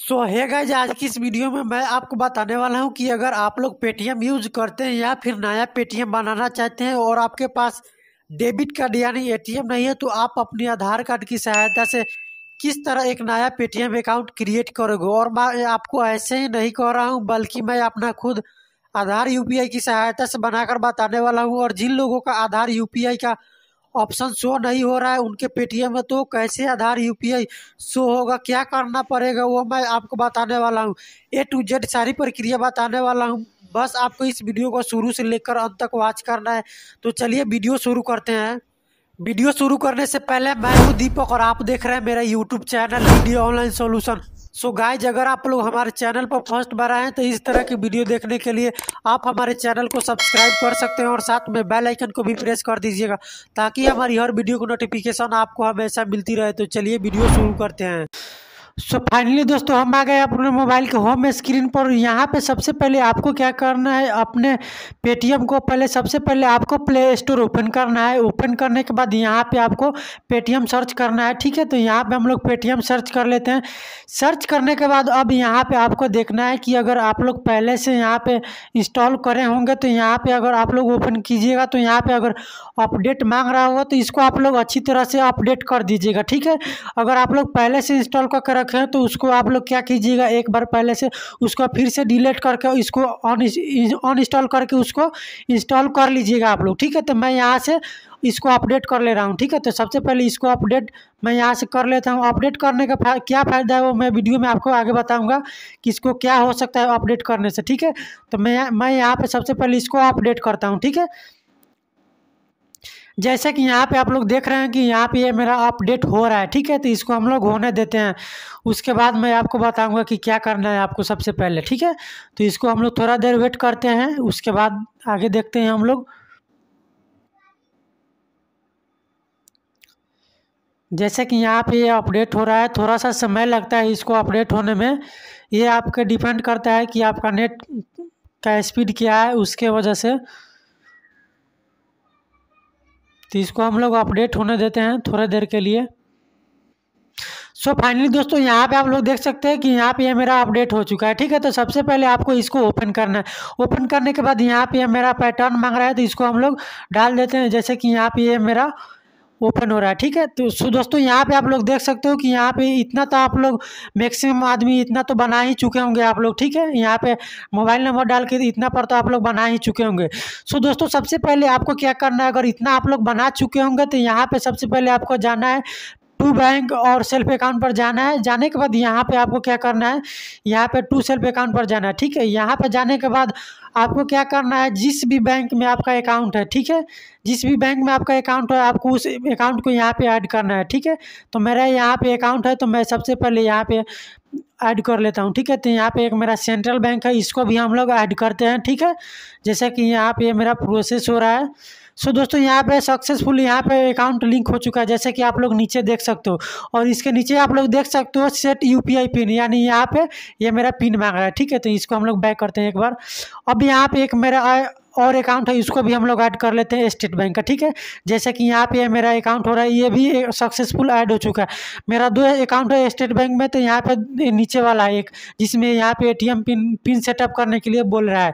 सो है गाइज आज की इस वीडियो में मैं आपको बताने वाला हूं कि अगर आप लोग पेटीएम यूज करते हैं या फिर नया पेटीएम बनाना चाहते हैं और आपके पास डेबिट कार्ड यानी एटीएम नहीं है तो आप अपने आधार कार्ड की सहायता से किस तरह एक नया पेटीएम अकाउंट क्रिएट करोगे और मैं आपको ऐसे ही नहीं कह रहा हूँ बल्कि मैं अपना खुद आधार यू की सहायता से बनाकर बताने वाला हूँ और जिन लोगों का आधार यू का ऑप्शन शो नहीं हो रहा है उनके पेटीएम में तो कैसे आधार यूपीआई शो होगा क्या करना पड़ेगा वो मैं आपको बताने वाला हूँ ए टू जेड सारी प्रक्रिया बताने वाला हूँ बस आपको इस वीडियो को शुरू से लेकर अंत तक वॉच करना है तो चलिए वीडियो शुरू करते हैं वीडियो शुरू करने से पहले मैं हूँ दीपक और आप देख रहे हैं मेरा YouTube channel video online solution so guys अगर आप लोग हमारे चैनल पर फर्स्ट बार आए हैं तो इस तरह की वीडियो देखने के लिए आप हमारे चैनल को सब्सक्राइब कर सकते हैं और साथ में बेल आइकन को भी प्रेस कर दीजिएगा ताकि हमारी हर वीडियो को नोटिफिकेशन आपको हमेशा मिलती रहे तो चलिए वीडियो शुरू करते हैं सो फाइनली दोस्तों हम आ गए अपने मोबाइल के होम स्क्रीन पर यहाँ पे सबसे पहले आपको क्या करना है अपने पेटीएम को पहले सबसे पहले आपको प्ले स्टोर ओपन करना है ओपन करने के बाद यहाँ पे आपको पेटीएम सर्च करना है ठीक है तो यहाँ पे हम लोग पेटीएम सर्च कर लेते हैं सर्च करने के बाद अब यहाँ पे आपको देखना है कि अगर आप लोग पहले से यहाँ पर इंस्टॉल करे होंगे तो यहाँ पर अगर आप लोग ओपन कीजिएगा तो यहाँ पर अगर अपडेट मांग रहा होगा तो इसको आप लोग अच्छी तरह से अपडेट कर दीजिएगा ठीक है अगर आप लोग पहले से इंस्टॉल कर तक हैं तो उसको आप लोग क्या कीजिएगा एक बार पहले से उसको फिर से डिलीट करके इसको इंस्टॉल करके उसको इंस्टॉल कर लीजिएगा आप लोग ठीक है तो मैं यहाँ से इसको अपडेट कर ले रहा हूँ ठीक है तो सबसे पहले इसको अपडेट मैं यहाँ से कर लेता हूँ अपडेट करने का फा, क्या फ़ायदा है वो मैं वीडियो में आपको आगे बताऊँगा कि इसको क्या हो सकता है अपडेट करने से ठीक है तो मैं मैं यहाँ पर सबसे पहले इसको अपडेट करता हूँ ठीक है जैसे कि यहाँ पे आप लोग देख रहे हैं कि यहाँ पे ये मेरा अपडेट हो रहा है ठीक है तो इसको हम लोग होने देते हैं उसके बाद मैं आपको बताऊँगा कि क्या करना है आपको सबसे पहले ठीक है तो इसको हम लोग थोड़ा देर वेट करते हैं उसके बाद आगे देखते हैं हम लोग जैसे कि यहाँ पे ये अपडेट हो रहा है थोड़ा सा समय लगता है इसको अपडेट होने में ये आपके डिपेंड करता है कि आपका नेट का स्पीड क्या है उसके वजह से तो इसको हम लोग अपडेट होने देते हैं थोड़ी देर के लिए सो so फाइनली दोस्तों यहाँ पे आप लोग देख सकते हैं कि यहाँ पे ये यह मेरा अपडेट हो चुका है ठीक है तो सबसे पहले आपको इसको ओपन करना है ओपन करने के बाद यहाँ पे यह मेरा पैटर्न मांग रहा है तो इसको हम लोग डाल देते हैं जैसे कि यहाँ पे ये यह मेरा ओपन हो रहा है ठीक है तो सो दोस्तों यहाँ पे आप लोग देख सकते हो कि यहाँ पे इतना तो आप लोग मैक्सिमम आदमी इतना तो बना ही चुके होंगे आप लोग ठीक है यहाँ पे मोबाइल नंबर डाल के इतना पर तो आप लोग बना ही चुके होंगे सो दोस्तों सबसे पहले आपको क्या करना है अगर इतना आप लोग बना चुके होंगे तो यहाँ पे सबसे पहले आपको जाना है टू बैंक और सेल्फ अकाउंट पर जाना है जाने के बाद यहाँ पे आपको क्या करना है यहाँ पे टू सेल्फ अकाउंट पर जाना है ठीक है यहाँ पर जाने के बाद आपको क्या करना है जिस भी बैंक में आपका अकाउंट है ठीक है जिस भी बैंक में आपका अकाउंट है आपको उस अकाउंट को यहाँ पे ऐड करना है ठीक है तो मेरा यहाँ पे अकाउंट है तो मैं सबसे पहले यहाँ पे ऐड कर लेता हूँ ठीक है तो यहाँ पे एक मेरा सेंट्रल बैंक है इसको भी हम लोग ऐड करते हैं ठीक है जैसा कि यहाँ पे मेरा प्रोसेस हो रहा है सो so, दोस्तों यहाँ पे सक्सेसफुल यहाँ पे अकाउंट लिंक हो चुका है जैसे कि आप लोग नीचे देख सकते हो और इसके नीचे आप लोग देख सकते हो सेट यूपीआई पिन यानी यहाँ पे ये यह मेरा पिन मांग रहा है ठीक है तो इसको हम लोग बैक करते हैं एक बार अब यहाँ पे एक मेरा और अकाउंट है इसको भी हम लोग ऐड कर लेते हैं स्टेट बैंक का ठीक है जैसे कि यहाँ पे मेरा अकाउंट हो रहा है ये भी सक्सेसफुल ऐड हो चुका है मेरा दो अकाउंट है स्टेट बैंक में तो यहाँ पे नीचे वाला है एक जिसमें यहाँ पे एटीएम पिन पिन सेटअप करने के लिए बोल रहा है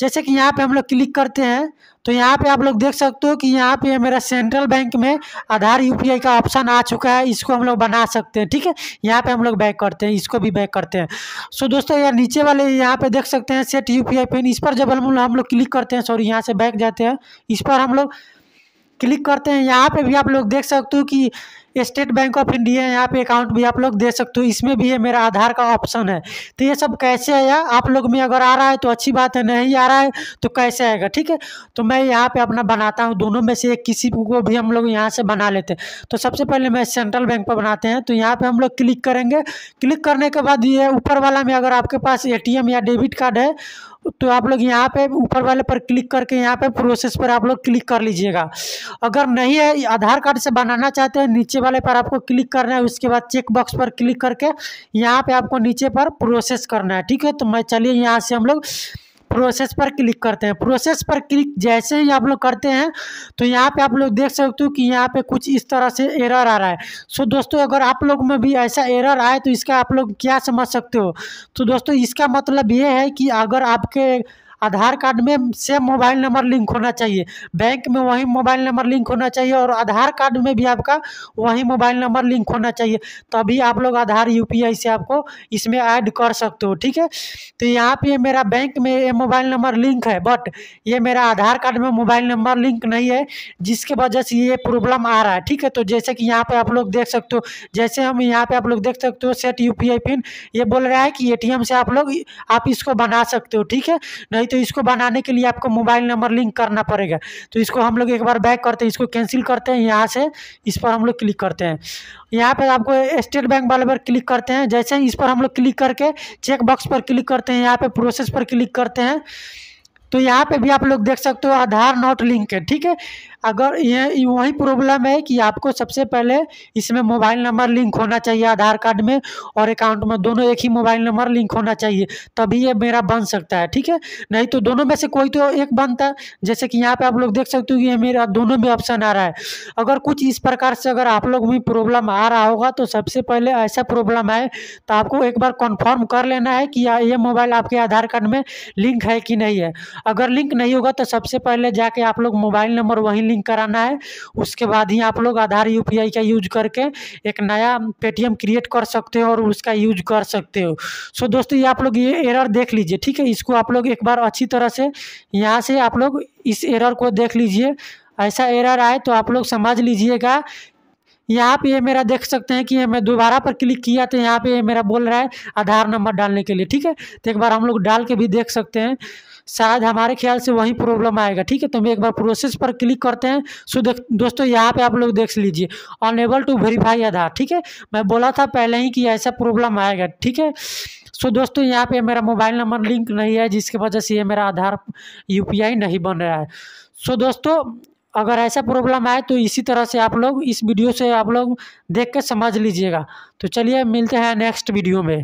जैसे कि यहाँ पे हम लोग क्लिक करते हैं तो यहाँ पे आप लोग देख सकते हो कि यहाँ पे मेरा सेंट्रल बैंक में आधार यूपीआई का ऑप्शन आ चुका है इसको हम लोग बना सकते हैं ठीक है यहाँ पे हम लोग बैक करते हैं इसको भी बैक करते हैं सो दोस्तों यार नीचे वाले यहाँ पे देख सकते हैं सेट यूपीआई पिन इस पर जब हम लोग क्लिक करते हैं जाते हैं सॉरी यहाँ से बैक जाते हैं इस पर हम लोग क्लिक करते हैं यहाँ पे भी आप लोग देख सकते हो कि स्टेट बैंक ऑफ इंडिया है यहाँ पे अकाउंट भी आप लोग दे सकते हो इसमें भी है मेरा आधार का ऑप्शन है तो ये सब कैसे आया आप लोग में अगर आ रहा है तो अच्छी बात है नहीं आ रहा है तो कैसे आएगा ठीक है तो मैं यहाँ पे अपना बनाता हूँ दोनों में से एक किसी को भी हम लोग यहाँ से बना लेते हैं तो सबसे पहले मैं सेंट्रल बैंक पर बनाते हैं तो यहाँ पर हम लोग क्लिक करेंगे क्लिक करने के बाद ये ऊपर वाला में अगर आपके पास ए या डेबिट कार्ड है तो आप लोग यहाँ पे ऊपर वाले पर क्लिक करके यहाँ पे प्रोसेस पर आप लोग क्लिक कर लीजिएगा अगर नहीं है आधार कार्ड से बनाना चाहते हैं नीचे वाले पर आपको क्लिक करना है उसके बाद चेक बॉक्स पर क्लिक करके यहाँ पे आपको नीचे पर प्रोसेस करना है ठीक है तो मैं चलिए यहाँ से हम लोग प्रोसेस पर क्लिक करते हैं प्रोसेस पर क्लिक जैसे ही आप लोग करते हैं तो यहाँ पे आप लोग देख सकते हो कि यहाँ पे कुछ इस तरह से एरर आ रहा है सो दोस्तों अगर आप लोग में भी ऐसा एरर आए तो इसका आप लोग क्या समझ सकते हो तो दोस्तों इसका मतलब ये है कि अगर आपके आधार कार्ड में सेम मोबाइल नंबर लिंक होना चाहिए बैंक में वही मोबाइल नंबर लिंक होना चाहिए और आधार कार्ड में भी आपका वही मोबाइल नंबर लिंक होना चाहिए तभी आप लोग आधार यू से आपको इसमें ऐड कर सकते हो ठीक है तो यहाँ पर मेरा बैंक में ये मोबाइल नंबर लिंक है बट ये मेरा आधार कार्ड में मोबाइल नंबर लिंक नहीं है जिसके वजह से ये प्रॉब्लम आ रहा है ठीक है तो जैसे कि यहाँ पर आप लोग देख सकते हो जैसे हम यहाँ पे आप लोग देख सकते हो सेट यू पिन ये बोल रहा है कि ए से आप लोग आप इसको बना सकते हो ठीक है नहीं तो तो इसको बनाने के लिए आपको मोबाइल नंबर लिंक करना पड़ेगा तो इसको हम लोग एक बार बैक करते हैं इसको कैंसिल करते हैं यहाँ से इस पर हम लोग क्लिक करते हैं यहाँ पर आपको स्टेट बैंक वाले पर क्लिक करते हैं जैसे ही इस पर हम लोग क्लिक करके चेक बॉक्स पर क्लिक करते हैं यहाँ पर प्रोसेस पर क्लिक करते हैं तो यहाँ पे भी आप लोग देख सकते हो आधार नॉट लिंक है ठीक है अगर ये वही प्रॉब्लम है कि आपको सबसे पहले इसमें मोबाइल नंबर लिंक होना चाहिए आधार कार्ड में और अकाउंट में दोनों एक ही मोबाइल नंबर लिंक होना चाहिए तभी ये मेरा बन सकता है ठीक है नहीं तो दोनों में से कोई तो एक बनता है जैसे कि यहाँ पर आप लोग देख सकते हो कि ये मेरा दोनों में ऑप्शन आ रहा है अगर कुछ इस प्रकार से अगर आप लोग में प्रॉब्लम आ रहा होगा तो सबसे पहले ऐसा प्रॉब्लम आए तो आपको एक बार कन्फर्म कर लेना है कि ये मोबाइल आपके आधार कार्ड में लिंक है कि नहीं है अगर लिंक नहीं होगा तो सबसे पहले जाके आप लोग मोबाइल नंबर वहीं लिंक लिंक कराना है उसके बाद ही आप लोग आधार यू का यूज करके एक नया पेटीएम क्रिएट कर सकते हो और उसका यूज कर सकते हो सो दोस्तों ये आप लोग ये एरर देख लीजिए ठीक है इसको आप लोग एक बार अच्छी तरह से यहाँ से आप लोग इस एरर को देख लीजिए ऐसा एरर आए तो आप लोग समझ लीजिएगा यहाँ पे ये मेरा देख सकते हैं कि ये मैं दोबारा पर क्लिक किया तो यहाँ पे मेरा बोल रहा है आधार नंबर डालने के लिए ठीक है तो एक बार हम लोग डाल के भी देख सकते हैं शायद हमारे ख्याल से वही प्रॉब्लम आएगा ठीक है तो हम एक बार प्रोसेस पर क्लिक करते हैं सो देख दोस्तों यहाँ पे आप लोग देख लीजिए अनएबल टू वेरीफाई आधार ठीक है मैं बोला था पहले ही कि ऐसा प्रॉब्लम आएगा ठीक है सो दोस्तों यहाँ पे मेरा मोबाइल नंबर लिंक नहीं है जिसकी वजह से ये मेरा आधार यू नहीं बन रहा है सो दोस्तों अगर ऐसा प्रॉब्लम आए तो इसी तरह से आप लोग इस वीडियो से आप लोग देख कर समझ लीजिएगा तो चलिए मिलते हैं नेक्स्ट वीडियो में